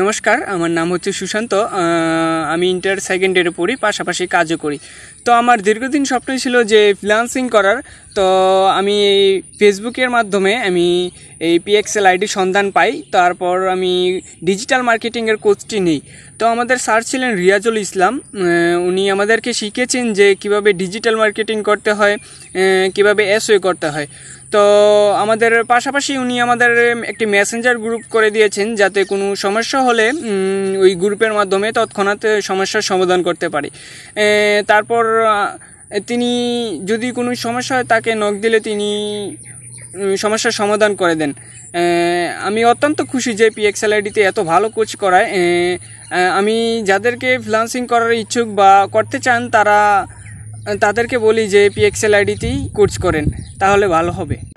নমস্কার আমার নাম হচ্ছে সুশান্ত আমি ইন্টার সেকেন্ড ইয়ারে পড়ি পাশাপাশি কাজও করি তো আমার দীর্ঘদিন স্বপ্নই ছিল যে ফ্রিলান্সিং করার তো আমি ফেসবুকের মাধ্যমে আমি এই পিএক্সেল আইডি সন্ধান পাই তারপর আমি ডিজিটাল মার্কেটিংয়ের কোচটি নিই তো আমাদের স্যার ছিলেন রিয়াজুল ইসলাম উনি আমাদেরকে শিখেছেন যে কিভাবে ডিজিটাল মার্কেটিং করতে হয় কিভাবে এসওয়ে e করতে হয় তো আমাদের পাশাপাশি উনি আমাদের একটি মেসেঞ্জার গ্রুপ করে দিয়েছেন যাতে কোনো সমস্যা হলে ওই গ্রুপের মাধ্যমে তৎক্ষণাৎ সমস্যার সমাধান করতে পারি তারপর তিনি যদি কোনো সমস্যা হয় তাকে নখ দিলে তিনি সমস্যার সমাধান করে দেন আমি অত্যন্ত খুশি যে পিএক্সএলআইডিতে এত ভালো কোচ করায় আমি যাদেরকে ফ্রিলান্সিং করার ইচ্ছুক বা করতে চান তারা তাদেরকে বলি যে পিএক্সএলআইডিতেই কোচ করেন তাহলে ভালো হবে